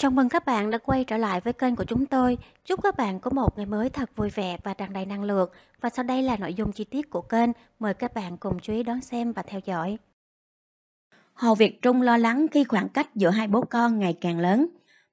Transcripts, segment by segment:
Chào mừng các bạn đã quay trở lại với kênh của chúng tôi. Chúc các bạn có một ngày mới thật vui vẻ và tràn đầy năng lượng. Và sau đây là nội dung chi tiết của kênh. Mời các bạn cùng chú ý đón xem và theo dõi. Hồ Việt Trung lo lắng khi khoảng cách giữa hai bố con ngày càng lớn.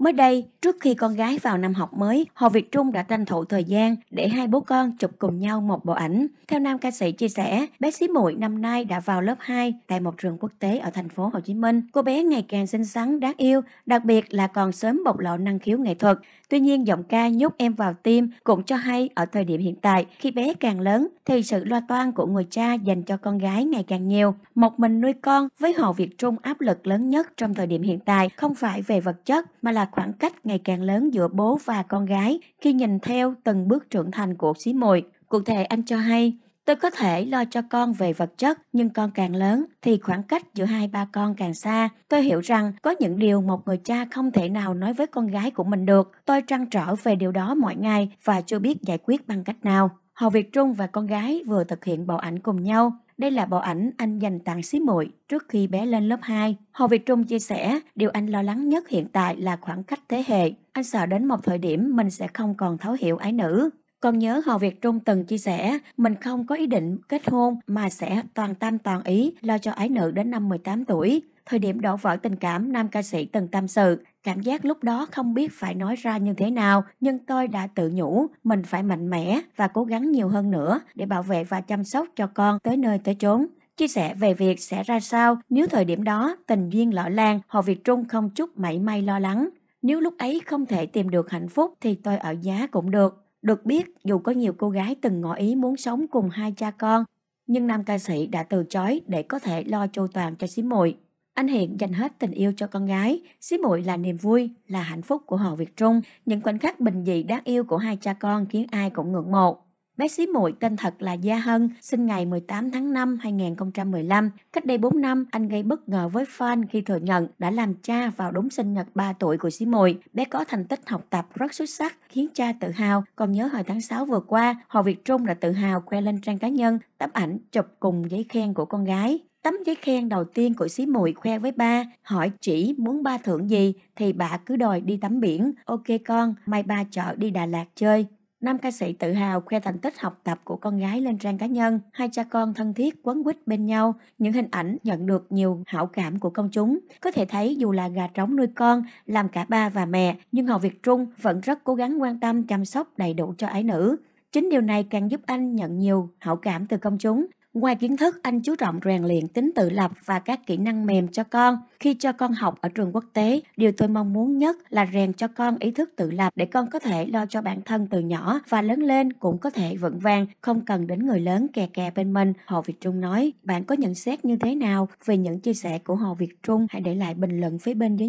Mới đây, trước khi con gái vào năm học mới, Hồ Việt Trung đã tranh thủ thời gian để hai bố con chụp cùng nhau một bộ ảnh. Theo nam ca sĩ chia sẻ, bé Xí Muội năm nay đã vào lớp 2 tại một trường quốc tế ở thành phố Hồ Chí Minh. Cô bé ngày càng xinh xắn, đáng yêu, đặc biệt là còn sớm bộc lộ năng khiếu nghệ thuật. Tuy nhiên, giọng ca nhúc em vào tim cũng cho hay ở thời điểm hiện tại, khi bé càng lớn thì sự lo toan của người cha dành cho con gái ngày càng nhiều. Một mình nuôi con với Hồ Việt Trung áp lực lớn nhất trong thời điểm hiện tại không phải về vật chất mà là khoảng cách ngày càng lớn giữa bố và con gái khi nhìn theo từng bước trưởng thành của xí muội. Cụ thể anh cho hay, tôi có thể lo cho con về vật chất nhưng con càng lớn thì khoảng cách giữa hai ba con càng xa tôi hiểu rằng có những điều một người cha không thể nào nói với con gái của mình được tôi trăn trở về điều đó mỗi ngày và chưa biết giải quyết bằng cách nào Hồ Việt Trung và con gái vừa thực hiện bộ ảnh cùng nhau. Đây là bộ ảnh anh dành tặng xí muội trước khi bé lên lớp 2. Hồ Việt Trung chia sẻ, điều anh lo lắng nhất hiện tại là khoảng cách thế hệ. Anh sợ đến một thời điểm mình sẽ không còn thấu hiểu ái nữ. Còn nhớ hồ Việt Trung từng chia sẻ, mình không có ý định kết hôn mà sẽ toàn tâm toàn ý lo cho ái nữ đến năm 18 tuổi. Thời điểm đổ vỡ tình cảm, nam ca sĩ từng tâm sự, cảm giác lúc đó không biết phải nói ra như thế nào, nhưng tôi đã tự nhủ mình phải mạnh mẽ và cố gắng nhiều hơn nữa để bảo vệ và chăm sóc cho con tới nơi tới chốn chia sẻ về việc sẽ ra sao nếu thời điểm đó tình duyên lỡ lan, hồ Việt Trung không chút mảy may lo lắng. Nếu lúc ấy không thể tìm được hạnh phúc thì tôi ở giá cũng được. Được biết, dù có nhiều cô gái từng ngỏ ý muốn sống cùng hai cha con, nhưng nam ca sĩ đã từ chối để có thể lo chu toàn cho xí muội. Anh Hiện dành hết tình yêu cho con gái, xí muội là niềm vui, là hạnh phúc của họ Việt Trung. Những khoảnh khắc bình dị đáng yêu của hai cha con khiến ai cũng ngưỡng mộ. Bé xí muội tên thật là Gia Hân, sinh ngày 18 tháng 5 2015. Cách đây 4 năm, anh gây bất ngờ với fan khi thừa nhận đã làm cha vào đúng sinh nhật 3 tuổi của xí muội. Bé có thành tích học tập rất xuất sắc, khiến cha tự hào. Còn nhớ hồi tháng 6 vừa qua, Hồ Việt Trung đã tự hào khoe lên trang cá nhân tấm ảnh chụp cùng giấy khen của con gái. Tấm giấy khen đầu tiên của xí muội khoe với ba, hỏi chỉ muốn ba thưởng gì thì bà cứ đòi đi tắm biển. Ok con, mai ba chở đi Đà Lạt chơi. Nam ca sĩ tự hào khoe thành tích học tập của con gái lên trang cá nhân. Hai cha con thân thiết quấn quýt bên nhau. Những hình ảnh nhận được nhiều hảo cảm của công chúng. Có thể thấy dù là gà trống nuôi con, làm cả ba và mẹ, nhưng Hồ Việt Trung vẫn rất cố gắng quan tâm chăm sóc đầy đủ cho ái nữ. Chính điều này càng giúp anh nhận nhiều hảo cảm từ công chúng Ngoài kiến thức, anh chú trọng rèn luyện tính tự lập và các kỹ năng mềm cho con. Khi cho con học ở trường quốc tế, điều tôi mong muốn nhất là rèn cho con ý thức tự lập để con có thể lo cho bản thân từ nhỏ và lớn lên cũng có thể vững vàng, không cần đến người lớn kè kè bên mình. Hồ Việt Trung nói, bạn có nhận xét như thế nào về những chia sẻ của Hồ Việt Trung? Hãy để lại bình luận phía bên dưới